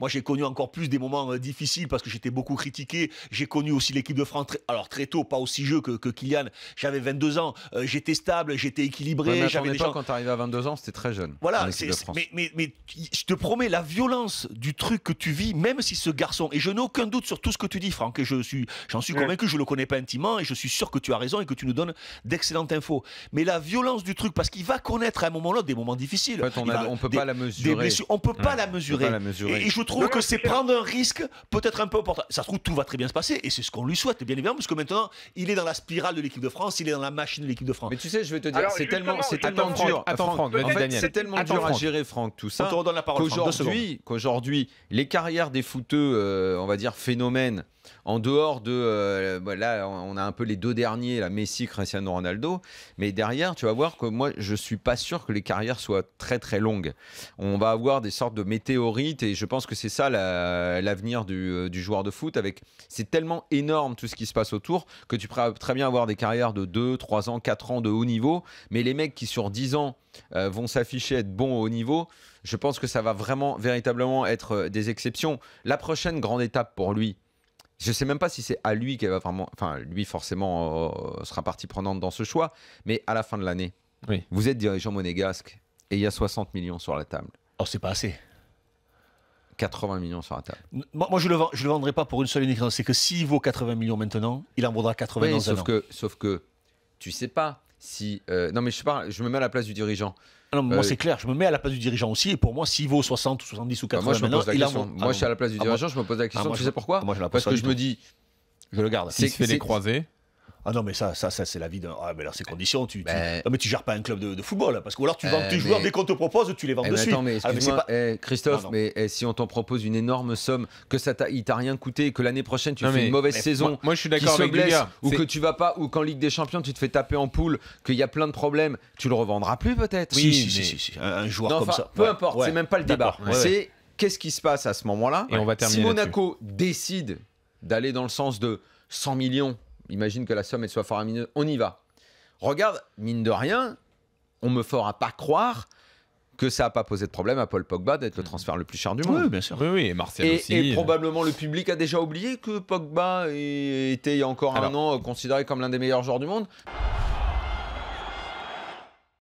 Moi, j'ai connu encore plus des moments euh, difficiles parce que j'étais beaucoup critiqué. J'ai connu aussi l'équipe de France, alors très tôt, pas aussi jeu que, que Kylian. J'avais 22 ans, euh, j'étais stable, j'étais équilibré. Mais j'avais gens... Quand tu à 22 ans, c'était très jeune. Voilà, mais, je te promets, la violence du truc que tu vis, même si ce garçon, et je n'ai aucun doute sur tout ce que tu dis, Franck, et j'en suis, j'en suis convaincu, je le connais pas intimement, et je suis sûr que tu as raison et que tu nous donnes d'excellentes infos. Mais la violence du truc, parce qu'il va connaître à un moment ou des moments difficiles. on, ne peut pas la mesurer. on peut, pas, la mesurer. peut pas la mesurer. Et, trouve que c'est prendre un risque peut-être un peu important. Ça se trouve, tout va très bien se passer et c'est ce qu'on lui souhaite, bien évidemment, parce que maintenant, il est dans la spirale de l'équipe de France, il est dans la machine de l'équipe de France. Mais tu sais, je vais te dire, c'est tellement, dur. à gérer, Franck, tout ça. Qu'aujourd'hui, qu'aujourd'hui, les carrières des footeux, euh, on va dire, phénomènes, en dehors de. Euh, bah, là, on a un peu les deux derniers, la Messi, Cristiano Ronaldo. Mais derrière, tu vas voir que moi, je ne suis pas sûr que les carrières soient très très longues. On va avoir des sortes de météorites et je pense que c'est ça l'avenir euh, du, joueur de foot. Avec, c'est tellement énorme tout ce qui se passe autour que tu pourras très bien avoir des carrières de 2, 3 ans, 4 ans de haut niveau. Mais les mecs qui, sur 10 ans, euh, vont s'afficher être bons au haut niveau, je pense que ça va vraiment, véritablement être des exceptions. La prochaine grande étape pour lui, je ne sais même pas si c'est à lui qu'elle va vraiment. Enfin, lui, forcément, euh, sera partie prenante dans ce choix. Mais à la fin de l'année, vous êtes dirigeant monégasque et il y a 60 millions sur la table. Oh, c'est pas assez. 80 millions sur la table. Moi, je ne le, vendrai pas pour une seule une C'est que s'il vaut 80 millions maintenant, il en vaudra 80 dans sauf que, Sauf que tu sais pas euh, non, mais je, parle, je me mets à la place du dirigeant. Ah non, moi, euh, c'est clair, je me mets à la place du dirigeant aussi. Et pour moi, s'il vaut 60 ou 70 ou 80 bah, moi, je me pose la question. Moi, ah je suis à la place du ah dirigeant, je me pose la question. tu sais pourquoi Parce que je me dis. Je le garde. si se fait les croisés. Ah non, mais ça, ça, ça c'est la vie d'un. Ah, mais dans ces conditions, tu, ben. Non, mais tu gères pas un club de, football. Hein, parce que, ou alors tu vends eh, tes joueurs dès qu'on te propose, tu les vends eh, dessus. Ah, eh, Christophe, mais si on t'en propose une énorme somme, que ça t'a, il t'a rien coûté, que l'année prochaine tu fais une mauvaise saison, moi, je suis d'accord avec ou que tu vas pas, ou qu'en Ligue des Champions tu te fais taper en poule, qu'il y a plein de problèmes, tu le revendras plus peut-être. Oui, si, si, si, un joueur comme ça. Peu importe, c'est même pas le débat. C'est qu'est-ce qui se passe à ce moment-là. Et on va terminer. Si Monaco décide d'aller dans le sens de 100 millions imagine que la somme elle soit faramineuse, on y va. Regarde, mine de rien, on me fera pas croire que ça n'a pas posé de problème à Paul Pogba d'être le mm. transfert le plus cher du monde. Oui, bien sûr. Oui, et Martial aussi. Et euh. probablement le public a déjà oublié que Pogba était il y a encore un an considéré comme l'un des meilleurs joueurs du monde.